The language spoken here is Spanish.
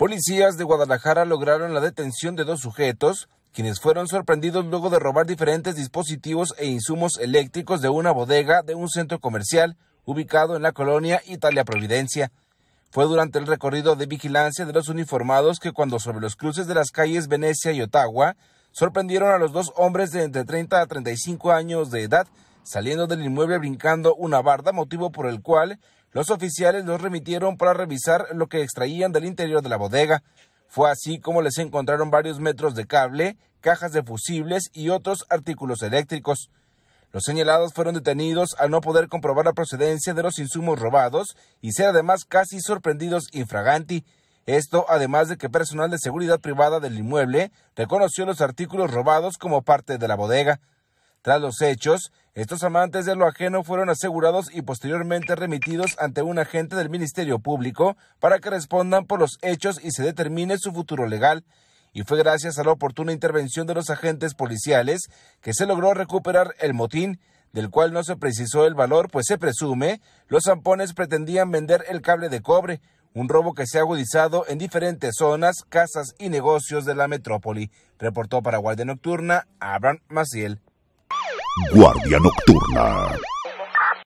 Policías de Guadalajara lograron la detención de dos sujetos, quienes fueron sorprendidos luego de robar diferentes dispositivos e insumos eléctricos de una bodega de un centro comercial ubicado en la colonia Italia Providencia. Fue durante el recorrido de vigilancia de los uniformados que cuando sobre los cruces de las calles Venecia y Ottawa sorprendieron a los dos hombres de entre 30 a 35 años de edad saliendo del inmueble brincando una barda, motivo por el cual los oficiales los remitieron para revisar lo que extraían del interior de la bodega. Fue así como les encontraron varios metros de cable, cajas de fusibles y otros artículos eléctricos. Los señalados fueron detenidos al no poder comprobar la procedencia de los insumos robados y ser además casi sorprendidos infraganti. Esto además de que personal de seguridad privada del inmueble reconoció los artículos robados como parte de la bodega. Tras los hechos, estos amantes de lo ajeno fueron asegurados y posteriormente remitidos ante un agente del Ministerio Público para que respondan por los hechos y se determine su futuro legal. Y fue gracias a la oportuna intervención de los agentes policiales que se logró recuperar el motín, del cual no se precisó el valor, pues se presume los zampones pretendían vender el cable de cobre, un robo que se ha agudizado en diferentes zonas, casas y negocios de la metrópoli. Reportó para Guardia Nocturna Abraham Maciel. Guardia Nocturna.